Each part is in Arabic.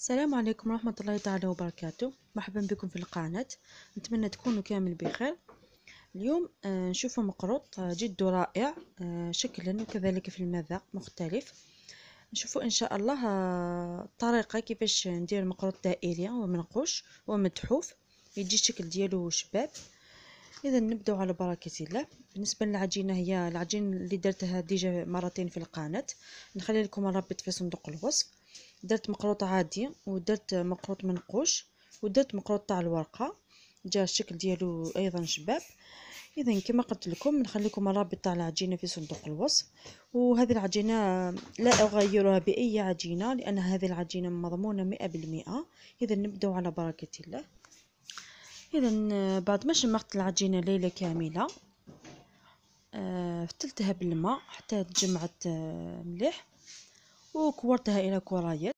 السلام عليكم ورحمة الله تعالى وبركاته مرحبا بكم في القناة نتمنى تكونوا كامل بخير اليوم آه، نشوفوا مقروط آه، جد رائع آه، شكلا وكذلك في المذاق مختلف نشوفوا ان شاء الله الطريقة كيفاش ندير مقروط دائري ومنقوش ومدحوف يجي الشكل ديالو شباب اذا نبداو على بركه الله بالنسبه للعجينه هي العجين اللي درتها ديجا مرتين في القناه نخلي لكم الرابط في صندوق الوصف درت مقروط عادي ودرت مقروط منقوش ودرت مقروط تاع الورقه جا الشكل ديالو ايضا شباب اذا كما قلت لكم نخليكم الرابط تاع العجينه في صندوق الوصف وهذه العجينه لا اغيرها باي عجينه لان هذه العجينه مضمونه 100% اذا نبداو على بركه الله اذا بعد ما شمقت العجينه ليله كامله آه، فتلتها بالماء حتى تجمعت آه، مليح وكورتها الى كرايات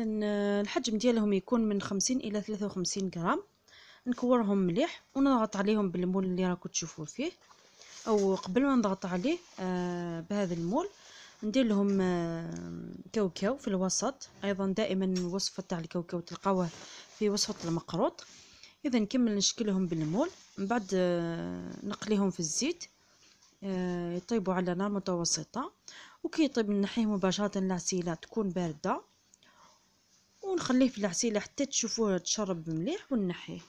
الحجم ديالهم يكون من خمسين الى ثلاثة وخمسين غرام نكورهم مليح ونضغط عليهم بالمول اللي راكم تشوفوا فيه او قبل ما نضغط عليه آه، بهذا المول ندير لهم آه، كاوكاو في الوسط ايضا دائما وصفه تاع الكاوكاو تلقاوه في وصفه المقروط اذا نكمل نشكلهم بالمول من بعد آه، نقليهم في الزيت يطيبوا على نار متوسطه وكي يطيب نحيه مباشره العسيله تكون بارده ونخليه في العسيله حتى تشوفوه تشرب مليح ونحيه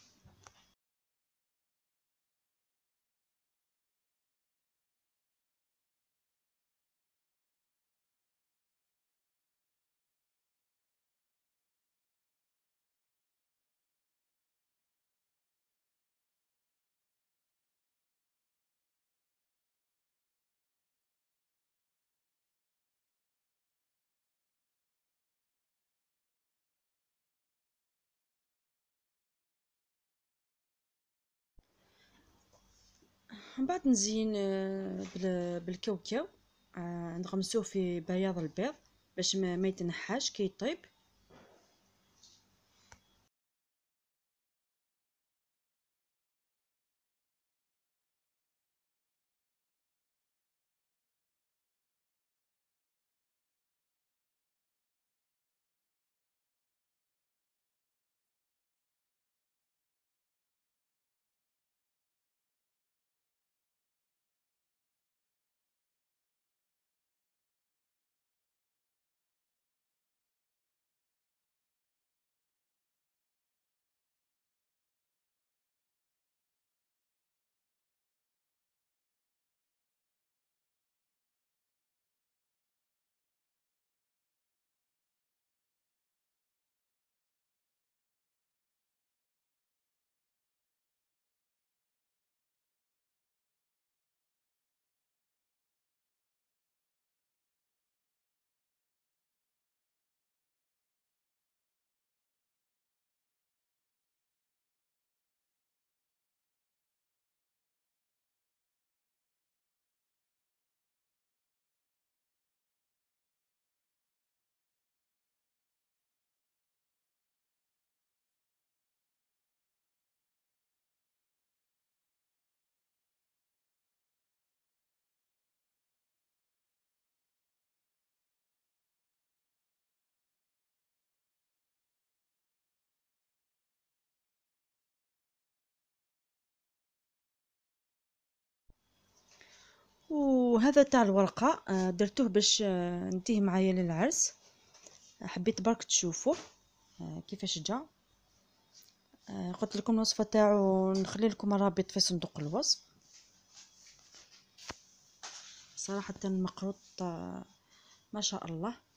من بعد نزين آه، بالكاوكاو آه، نغمسوه في بياض البيض باش ما يتنحاش كي يطيب وهذا تاع الورقه آه، درتوه باش آه، نتيه معايا للعرس حبيت برك تشوفوه آه، كيفاش جا قلت لكم الوصفه تاعو نخلي لكم الرابط في صندوق الوصف صراحه مقروط ما شاء الله